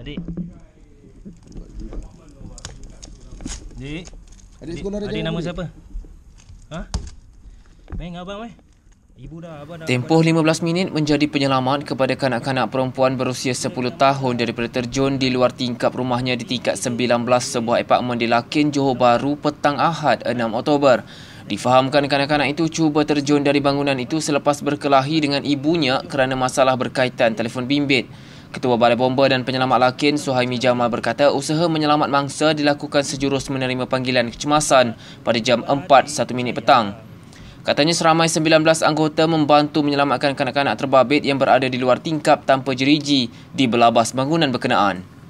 Adik. Adik. Adik sekolah Adik, adik nama adik. siapa? Ha? Meng abang meh. Ibu dah, abang dah. Tempoh 15 minit menjadi penyelamat kepada kanak-kanak perempuan berusia 10 tahun daripada terjun di luar tingkap rumahnya di tingkat 19 sebuah apartmen di Lakin, Johor Bahru petang Ahad 6 Oktober. Difahamkan kanak-kanak itu cuba terjun dari bangunan itu selepas berkelahi dengan ibunya kerana masalah berkaitan telefon bimbit. Ketua Balai Bomba dan Penyelamat Lakin Suhaimi Jamal berkata usaha menyelamat mangsa dilakukan sejurus menerima panggilan kecemasan pada jam 4.1 minit petang. Katanya seramai 19 anggota membantu menyelamatkan kanak-kanak terbabit yang berada di luar tingkap tanpa jeriji di belabas bangunan berkenaan.